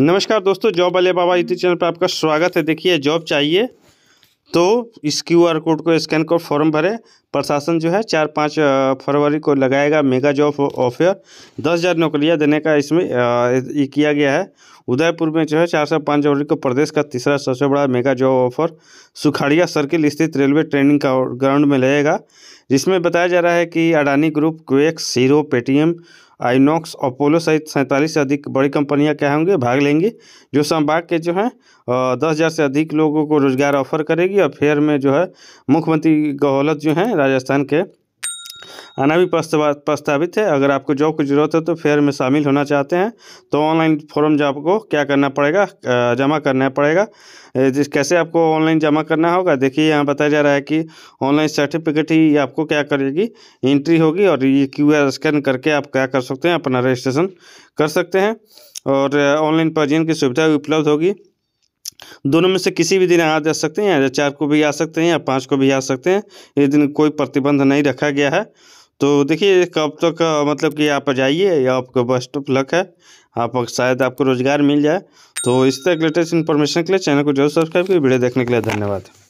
नमस्कार दोस्तों जॉब वाले बाबा यूट्यूब चैनल पर आपका स्वागत है देखिए जॉब चाहिए तो इस क्यू आर कोड को स्कैन कर फॉर्म भरें प्रशासन जो है चार पाँच फरवरी को लगाएगा मेगा जॉब ऑफर दस हज़ार नौकरियाँ देने का इसमें ये किया गया है उदयपुर में जो है चार से पाँच जनवरी को प्रदेश का तीसरा सबसे बड़ा mega job offer Sukhadia circle स्थित रेलवे ट्रेनिंग का ग्राउंड में लगेगा जिसमें बताया जा रहा है कि Adani group Quess Hero Paytm Inox Apollo सहित सैंतालीस से अधिक बड़ी कंपनियां क्या होंगे भाग लेंगी जो संभाग के जो हैं दस हज़ार से अधिक लोगों को रोजगार ऑफर करेगी और फेयर में जो है मुख्यमंत्री गहलोत जो हैं राजस्थान के आना भी प्रस्तावित है अगर आपको जॉब की ज़रूरत है तो फेयर में शामिल होना चाहते हैं तो ऑनलाइन फॉर्म जो आपको क्या करना पड़ेगा जमा करना पड़ेगा जिस कैसे आपको ऑनलाइन जमा करना होगा देखिए यहाँ बताया जा रहा है कि ऑनलाइन सर्टिफिकेट ही आपको क्या करेगी एंट्री होगी और ये क्यू स्कैन करके आप क्या कर सकते हैं अपना रजिस्ट्रेशन कर सकते हैं और ऑनलाइन पंजीयन की सुविधा उपलब्ध होगी दोनों में से किसी भी दिन आ जा सकते हैं या चार को भी आ सकते हैं या पाँच को भी आ सकते हैं इस दिन कोई प्रतिबंध नहीं रखा गया है तो देखिए कब तक तो मतलब कि आप जाइए या आपका बस स्टॉप लक है आप शायद आपको रोज़गार मिल जाए तो इस तरह लेटेस्ट इन्फॉर्मेशन के लिए चैनल को जरूर सब्सक्राइब करिए वीडियो देखने के लिए धन्यवाद